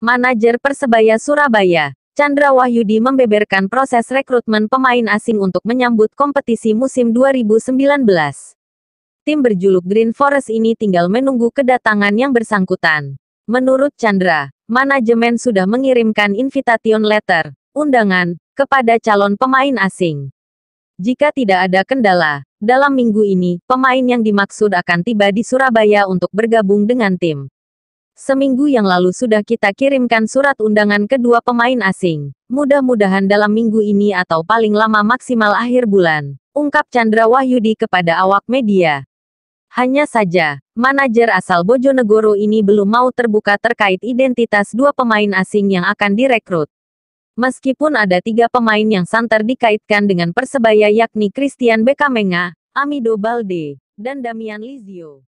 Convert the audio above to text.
Manajer Persebaya Surabaya, Chandra Wahyudi membeberkan proses rekrutmen pemain asing untuk menyambut kompetisi musim 2019. Tim berjuluk Green Forest ini tinggal menunggu kedatangan yang bersangkutan. Menurut Chandra, manajemen sudah mengirimkan invitation letter, undangan, kepada calon pemain asing. Jika tidak ada kendala, dalam minggu ini, pemain yang dimaksud akan tiba di Surabaya untuk bergabung dengan tim. Seminggu yang lalu sudah kita kirimkan surat undangan kedua pemain asing. Mudah-mudahan dalam minggu ini atau paling lama maksimal akhir bulan. Ungkap Chandra Wahyudi kepada awak media. Hanya saja, manajer asal Bojonegoro ini belum mau terbuka terkait identitas dua pemain asing yang akan direkrut. Meskipun ada tiga pemain yang santer dikaitkan dengan Persebaya yakni Christian Bekamenga, Amido Balde, dan Damian Lizio.